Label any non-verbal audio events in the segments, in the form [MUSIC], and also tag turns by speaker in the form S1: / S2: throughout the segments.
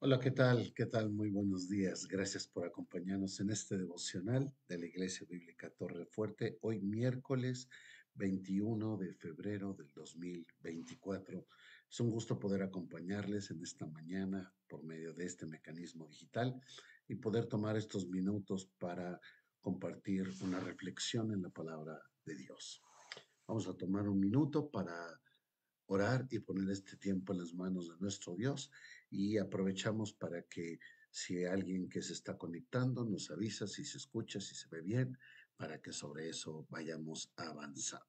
S1: Hola, ¿qué tal? ¿Qué tal? Muy buenos días. Gracias por acompañarnos en este devocional de la Iglesia Bíblica Torre Fuerte, hoy miércoles 21 de febrero del 2024. Es un gusto poder acompañarles en esta mañana por medio de este mecanismo digital y poder tomar estos minutos para compartir una reflexión en la palabra de Dios. Vamos a tomar un minuto para orar y poner este tiempo en las manos de nuestro Dios y aprovechamos para que si alguien que se está conectando nos avisa si se escucha, si se ve bien, para que sobre eso vayamos avanzando.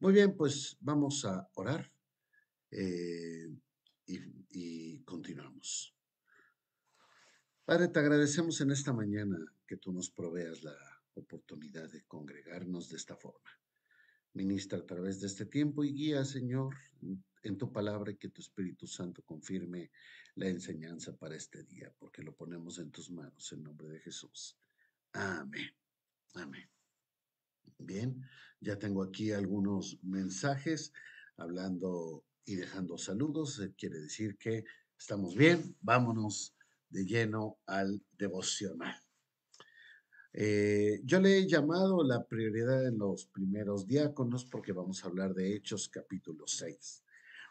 S1: Muy bien, pues vamos a orar eh, y, y continuamos. Padre, te agradecemos en esta mañana que tú nos proveas la oportunidad de congregarnos de esta forma. Ministra a través de este tiempo y guía, Señor, en tu palabra y que tu Espíritu Santo confirme la enseñanza para este día, porque lo ponemos en tus manos en nombre de Jesús. Amén. Amén. Bien, ya tengo aquí algunos mensajes hablando y dejando saludos. Eh, quiere decir que estamos bien. Vámonos de lleno al devocional. Eh, yo le he llamado la prioridad en los primeros diáconos porque vamos a hablar de Hechos capítulo 6.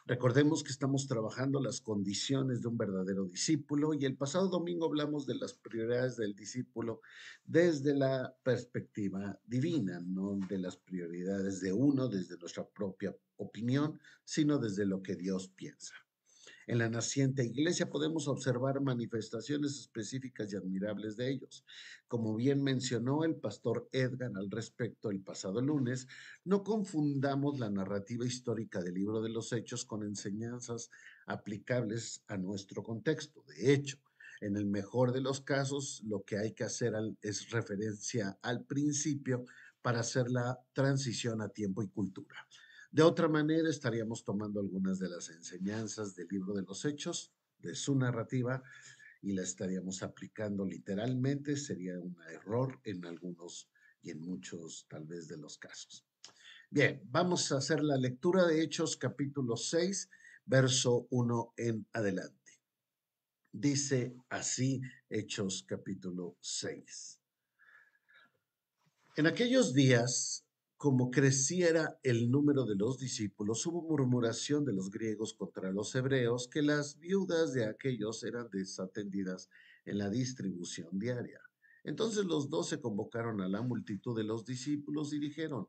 S1: Recordemos que estamos trabajando las condiciones de un verdadero discípulo y el pasado domingo hablamos de las prioridades del discípulo desde la perspectiva divina, no de las prioridades de uno desde nuestra propia opinión, sino desde lo que Dios piensa. En la naciente iglesia podemos observar manifestaciones específicas y admirables de ellos. Como bien mencionó el pastor Edgar al respecto el pasado lunes, no confundamos la narrativa histórica del libro de los hechos con enseñanzas aplicables a nuestro contexto. De hecho, en el mejor de los casos, lo que hay que hacer es referencia al principio para hacer la transición a tiempo y cultura. De otra manera, estaríamos tomando algunas de las enseñanzas del libro de los hechos, de su narrativa, y la estaríamos aplicando literalmente. Sería un error en algunos y en muchos tal vez de los casos. Bien, vamos a hacer la lectura de Hechos capítulo 6, verso 1 en adelante. Dice así Hechos capítulo 6. En aquellos días como creciera el número de los discípulos, hubo murmuración de los griegos contra los hebreos que las viudas de aquellos eran desatendidas en la distribución diaria. Entonces los se convocaron a la multitud de los discípulos y dijeron,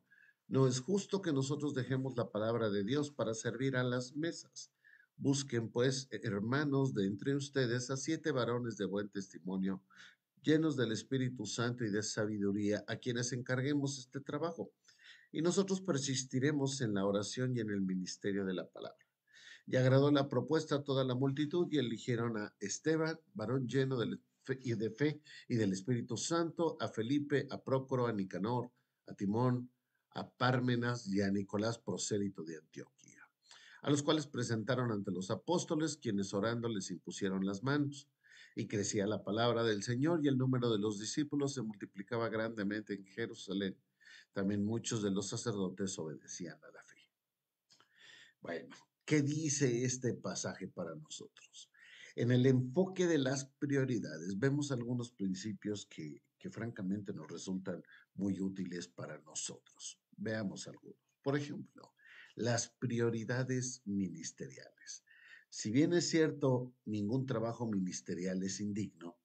S1: no es justo que nosotros dejemos la palabra de Dios para servir a las mesas. Busquen pues, hermanos, de entre ustedes a siete varones de buen testimonio, llenos del Espíritu Santo y de sabiduría, a quienes encarguemos este trabajo y nosotros persistiremos en la oración y en el ministerio de la palabra. Y agradó la propuesta a toda la multitud y eligieron a Esteban, varón lleno de fe, y de fe y del Espíritu Santo, a Felipe, a Prócoro, a Nicanor, a Timón, a Pármenas y a Nicolás, prosélito de Antioquía, a los cuales presentaron ante los apóstoles, quienes orando les impusieron las manos. Y crecía la palabra del Señor y el número de los discípulos se multiplicaba grandemente en Jerusalén también muchos de los sacerdotes obedecían a la fe. Bueno, ¿qué dice este pasaje para nosotros? En el enfoque de las prioridades vemos algunos principios que, que francamente nos resultan muy útiles para nosotros. Veamos algunos. Por ejemplo, las prioridades ministeriales. Si bien es cierto, ningún trabajo ministerial es indigno,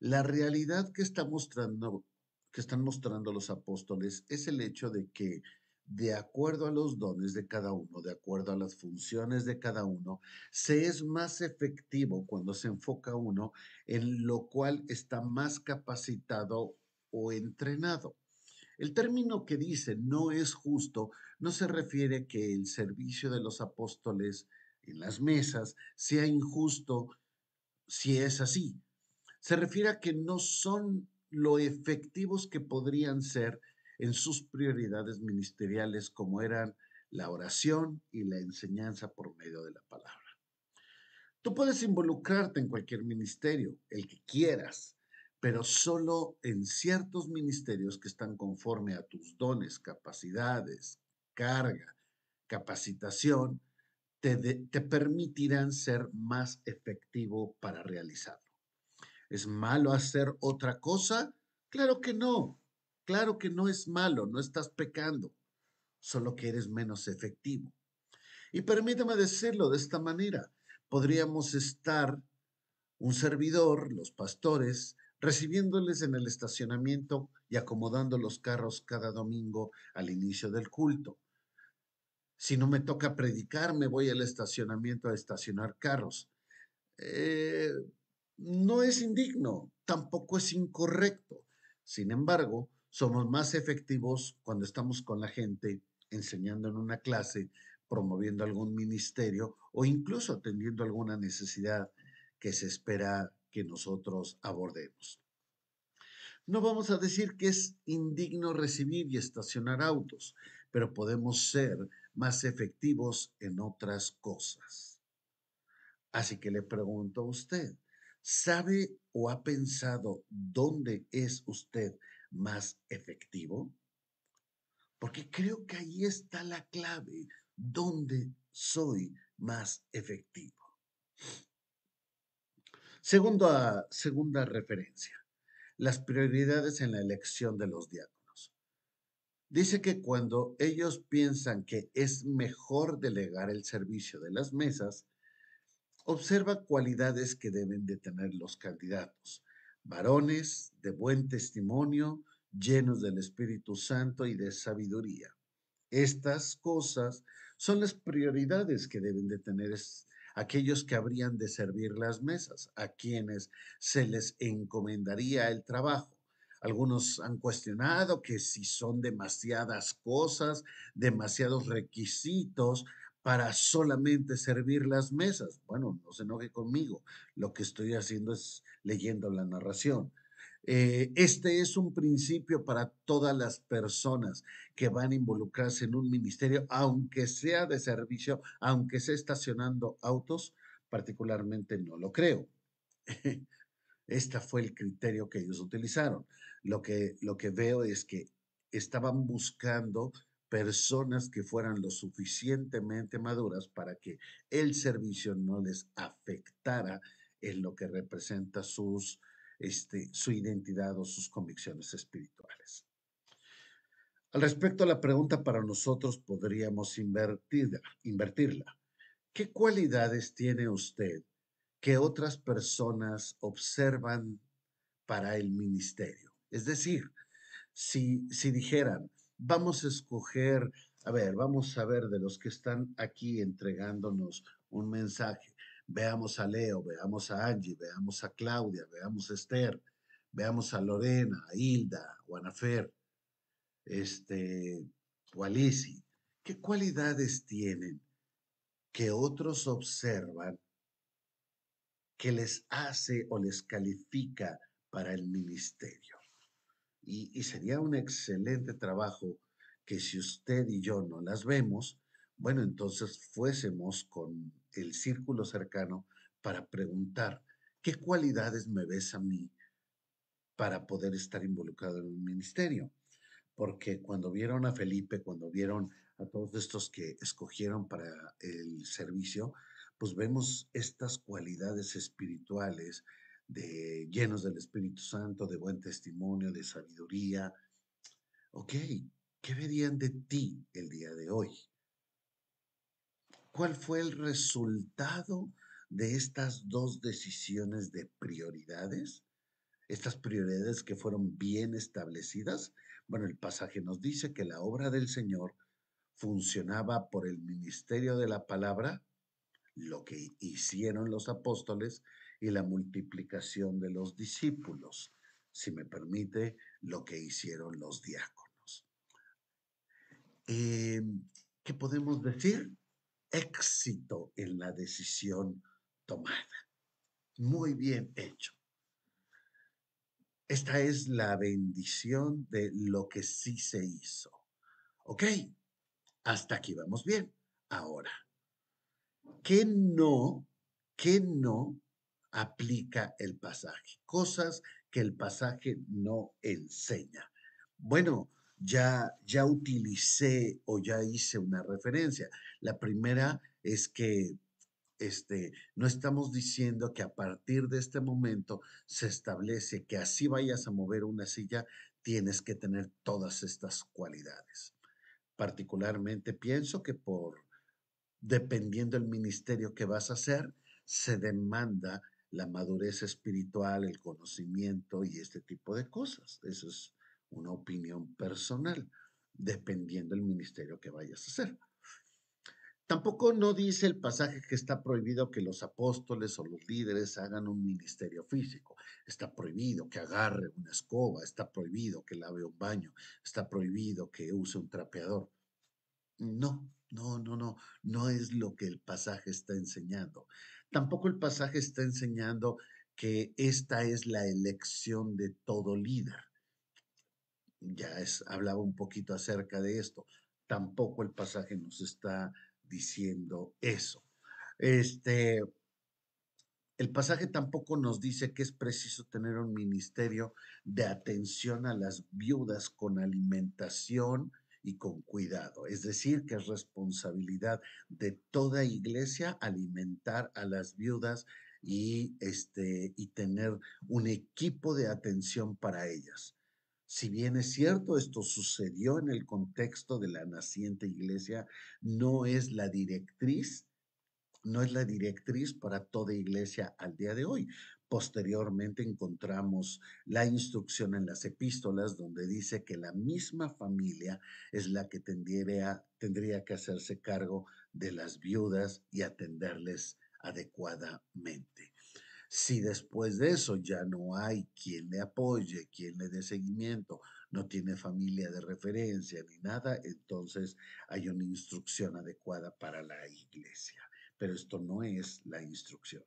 S1: la realidad que está mostrando que están mostrando los apóstoles es el hecho de que de acuerdo a los dones de cada uno, de acuerdo a las funciones de cada uno, se es más efectivo cuando se enfoca uno en lo cual está más capacitado o entrenado. El término que dice no es justo no se refiere que el servicio de los apóstoles en las mesas sea injusto si es así. Se refiere a que no son lo efectivos que podrían ser en sus prioridades ministeriales como eran la oración y la enseñanza por medio de la palabra. Tú puedes involucrarte en cualquier ministerio, el que quieras, pero solo en ciertos ministerios que están conforme a tus dones, capacidades, carga, capacitación, te, te permitirán ser más efectivo para realizarlo. ¿Es malo hacer otra cosa? Claro que no. Claro que no es malo, no estás pecando, solo que eres menos efectivo. Y permítame decirlo de esta manera, podríamos estar un servidor, los pastores, recibiéndoles en el estacionamiento y acomodando los carros cada domingo al inicio del culto. Si no me toca predicar, me voy al estacionamiento a estacionar carros. Eh, no es indigno, tampoco es incorrecto. Sin embargo, somos más efectivos cuando estamos con la gente, enseñando en una clase, promoviendo algún ministerio o incluso atendiendo alguna necesidad que se espera que nosotros abordemos. No vamos a decir que es indigno recibir y estacionar autos, pero podemos ser más efectivos en otras cosas. Así que le pregunto a usted, ¿Sabe o ha pensado dónde es usted más efectivo? Porque creo que ahí está la clave, dónde soy más efectivo. Segunda, segunda referencia, las prioridades en la elección de los diáconos. Dice que cuando ellos piensan que es mejor delegar el servicio de las mesas, observa cualidades que deben de tener los candidatos. Varones de buen testimonio, llenos del Espíritu Santo y de sabiduría. Estas cosas son las prioridades que deben de tener aquellos que habrían de servir las mesas, a quienes se les encomendaría el trabajo. Algunos han cuestionado que si son demasiadas cosas, demasiados requisitos, para solamente servir las mesas. Bueno, no se enoje conmigo, lo que estoy haciendo es leyendo la narración. Eh, este es un principio para todas las personas que van a involucrarse en un ministerio, aunque sea de servicio, aunque sea estacionando autos, particularmente no lo creo. [LAUGHS] Este fue el criterio que ellos utilizaron. Lo que, lo que veo es que estaban buscando personas que fueran lo suficientemente maduras para que el servicio no les afectara en lo que representa este, su identidad o sus convicciones espirituales. Al respecto a la pregunta, para nosotros podríamos invertirla. invertirla. ¿Qué cualidades tiene usted que otras personas observan para el ministerio? Es decir, si, si dijeran, vamos a escoger, a ver, vamos a ver de los que están aquí entregándonos un mensaje. Veamos a Leo, veamos a Angie, veamos a Claudia, veamos a Esther, veamos a Lorena, a Hilda, a este, o a ¿Qué cualidades tienen que otros observan que les hace o les califica para el ministerio? Y, sería un excelente trabajo que si usted y yo no las vemos, bueno, entonces fuésemos con el círculo cercano para preguntar, ¿qué cualidades me ves a mí para poder estar involucrado en un ministerio? Porque cuando vieron a Felipe, cuando vieron a todos estos que escogieron para el servicio, pues vemos estas cualidades espirituales, de llenos del Espíritu Santo, de buen testimonio, de sabiduría. Ok, ¿qué verían de ti el día de hoy? ¿Cuál fue el resultado de estas dos decisiones de prioridades? Estas prioridades que fueron bien establecidas. Bueno, el pasaje nos dice que la obra del Señor funcionaba por el ministerio de la palabra, lo que hicieron los apóstoles, y la multiplicación de los discípulos, si me permite, lo que hicieron los diáconos. Em, ¿Qué podemos decir? Éxito en la decisión tomada. Muy bien hecho. Esta es la bendición de lo que sí se hizo. Ok, hasta aquí vamos bien. Ahora, ¿qué no, qué no aplica el pasaje, cosas que el pasaje no enseña. Bueno, ya, ya utilicé o ya hice una referencia. La primera es que este, no estamos diciendo que a partir de este momento se establece que así vayas a mover una silla, tienes que tener todas estas cualidades. Particularmente pienso que por, dependiendo del ministerio que vas a hacer, se demanda la madurez espiritual, el conocimiento y este tipo de cosas. Eso es una opinión personal, dependiendo del ministerio que vayas a hacer. Tampoco no dice el pasaje que está prohibido que los apóstoles o los líderes hagan un ministerio físico. Está prohibido que agarre una escoba, está prohibido que lave un baño, está prohibido que use un trapeador. No, no, no, no, no es lo que el pasaje está enseñando. Tampoco el pasaje está enseñando que esta es la elección de todo líder. Ya es, hablaba un poquito acerca de esto. Tampoco el pasaje nos está diciendo eso. Este, el pasaje tampoco nos dice que es preciso tener un ministerio de atención a las viudas con alimentación y con cuidado. Es decir, que es responsabilidad de toda iglesia alimentar a las viudas y, este, y tener un equipo de atención para ellas. Si bien es cierto, esto sucedió en el contexto de la naciente iglesia, no es la directriz, no es la directriz para toda iglesia al día de hoy, Posteriormente encontramos la instrucción en las epístolas donde dice que la misma familia es la que tendría, que hacerse cargo de las viudas y atenderles adecuadamente. Si después de eso ya no hay quien le apoye, quien le dé seguimiento, no tiene familia de referencia ni nada, entonces hay una instrucción adecuada para la iglesia. Pero esto no es la instrucción.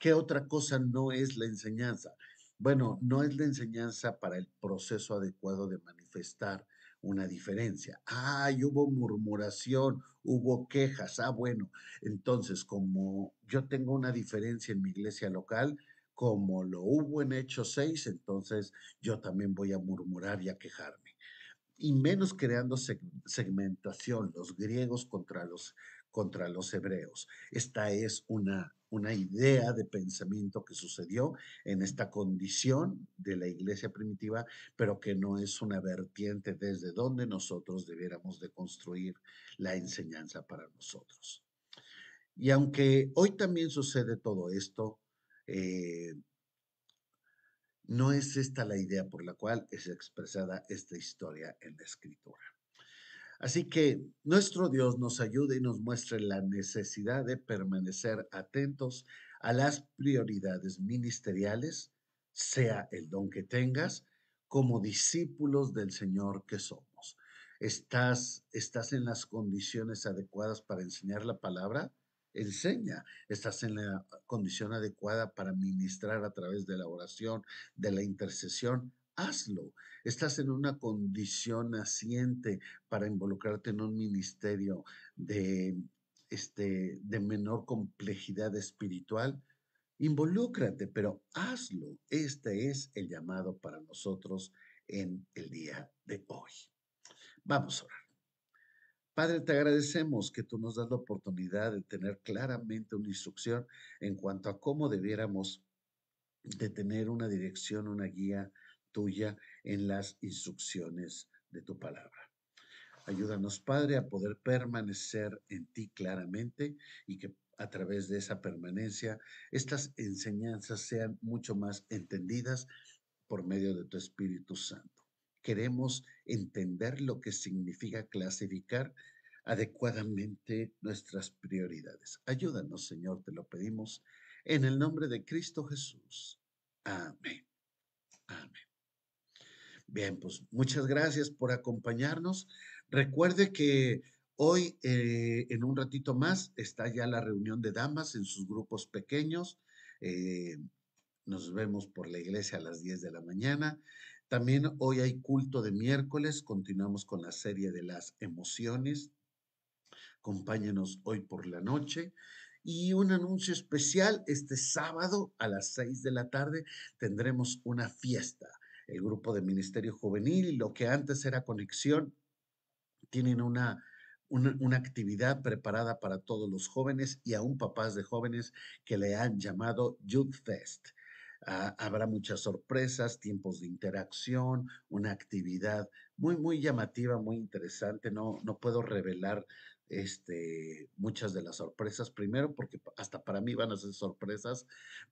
S1: ¿Qué otra cosa no es la enseñanza? Bueno, no es la enseñanza para el proceso adecuado de manifestar una diferencia. Ah, ah, hubo murmuración, hubo quejas. Ah, bueno, entonces como yo tengo una diferencia en mi iglesia local, como lo hubo en Hechos 6, entonces yo también voy a murmurar y a quejarme. Y menos creando segmentación, los griegos contra los, contra los hebreos. Esta es una una idea de pensamiento que sucedió en esta condición de la iglesia primitiva, pero que no es una vertiente desde donde nosotros debiéramos de construir la enseñanza para nosotros. Y aunque hoy también sucede todo esto, eh, no es esta la idea por la cual es expresada esta historia en la escritura. Así que nuestro Dios nos ayude y nos muestre la necesidad de permanecer atentos a las prioridades ministeriales, sea el don que tengas, como discípulos del Señor que somos. ¿Estás, estás en las condiciones adecuadas para enseñar la palabra? enseña. Estás en la condición adecuada para ministrar a través de la oración, de la intercesión hazlo. Estás en una condición naciente para involucrarte en un ministerio de, este, de menor complejidad espiritual. Involúcrate, pero hazlo. Este es el llamado para nosotros en el día de hoy. Vamos a orar. Padre, te agradecemos que tú nos das la oportunidad de tener claramente una instrucción en cuanto a cómo debiéramos de tener una dirección, una guía, tuya en las instrucciones de tu palabra. Ayúdanos, Padre, a poder permanecer en ti claramente y que a través de esa permanencia estas enseñanzas sean mucho más entendidas por medio de tu Espíritu Santo. Queremos entender lo que significa clasificar adecuadamente nuestras prioridades. Ayúdanos, Señor, te lo pedimos, en el nombre de Cristo Jesús. Amén. Amén. Bien, pues muchas gracias por acompañarnos. Recuerde que hoy, eh, en un ratito más, está ya la reunión de damas en sus grupos pequeños. Eh, nos vemos por la iglesia a las 10 de la mañana. También hoy hay culto de miércoles. Continuamos con la serie de las emociones. Acompáñenos hoy por la noche. Y un anuncio especial, este sábado a las 6 de la tarde tendremos una fiesta el grupo de Ministerio Juvenil, lo que antes era Conexión, tienen una, una, actividad preparada para todos los jóvenes y aún papás de jóvenes que le han llamado Youth Fest. Ah, habrá muchas sorpresas, tiempos de interacción, una actividad muy, muy llamativa, muy interesante. No, no puedo revelar este, muchas de las sorpresas, primero porque hasta para mí van a ser sorpresas,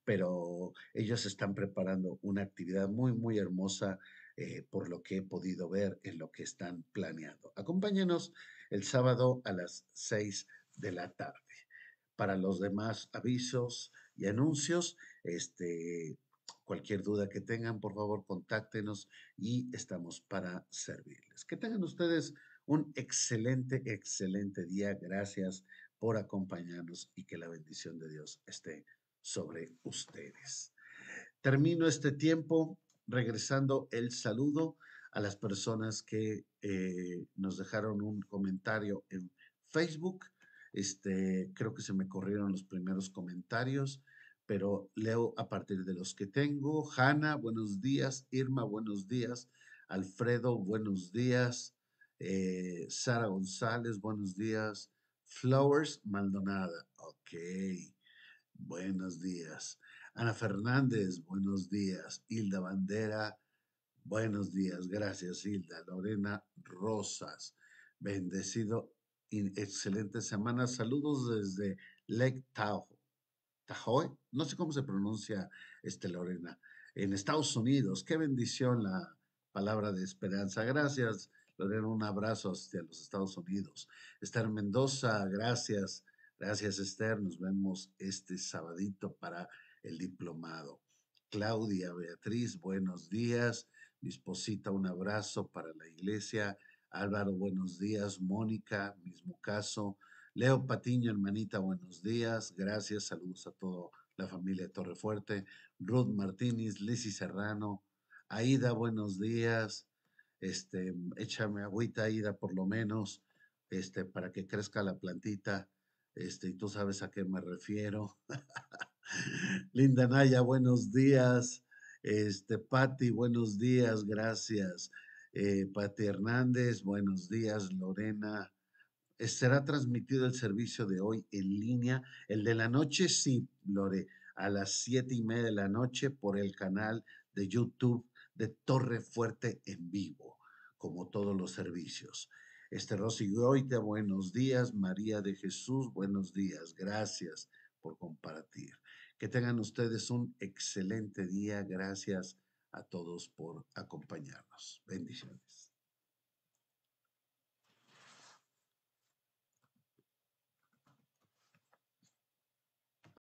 S1: pero ellos están preparando una actividad muy, muy hermosa eh, por lo que he podido ver en lo que están planeando. Acompáñenos el sábado a las seis de la tarde. Para los demás avisos, y anuncios. Este, cualquier duda que tengan, por favor, contáctenos y estamos para servirles. Que tengan ustedes un excelente, excelente día. Gracias por acompañarnos y que la bendición de Dios esté sobre ustedes. Termino este tiempo regresando el saludo a las personas que eh, nos dejaron un comentario en Facebook. Este, creo que se me corrieron los primeros comentarios, pero leo a partir de los que tengo. Hanna, buenos días. Irma, buenos días. Alfredo, buenos días. Eh, Sara González, buenos días. Flowers Maldonada, ok. Buenos días. Ana Fernández, buenos días. Hilda Bandera, buenos días. Gracias, Hilda. Lorena Rosas, bendecido excelente semana. Saludos desde Lake Tahoe. no sé cómo se pronuncia este Lorena, en Estados Unidos. Qué bendición la palabra de esperanza. Gracias, Lorena, un abrazo hacia los Estados Unidos. Esther Mendoza, gracias. Gracias, Esther. Nos vemos este sabadito para el diplomado. Claudia Beatriz, buenos días. Mi esposita, un abrazo para la iglesia. Álvaro, buenos días. Mónica, mismo caso. Leo Patiño, hermanita, buenos días. Gracias, saludos a toda la familia de Torrefuerte. Ruth Martínez, Lizy Serrano. Aida, buenos días. Este, échame agüita, Aida, por lo menos, este, para que crezca la plantita. Este, y tú sabes a qué me refiero. [LAUGHS] Linda Naya, buenos días. Este, Patti, buenos días, gracias. Eh, Hernández, buenos días, Lorena. ¿Será transmitido el servicio de hoy en línea? El de la noche, sí, Lore, a las siete y media de la noche por el canal de YouTube de Torre Fuerte en vivo, como todos los servicios. Este Rosy Goita, buenos días. María de Jesús, buenos días. Gracias por compartir. Que tengan ustedes un excelente día. Gracias a todos por acompañarnos. Bendiciones.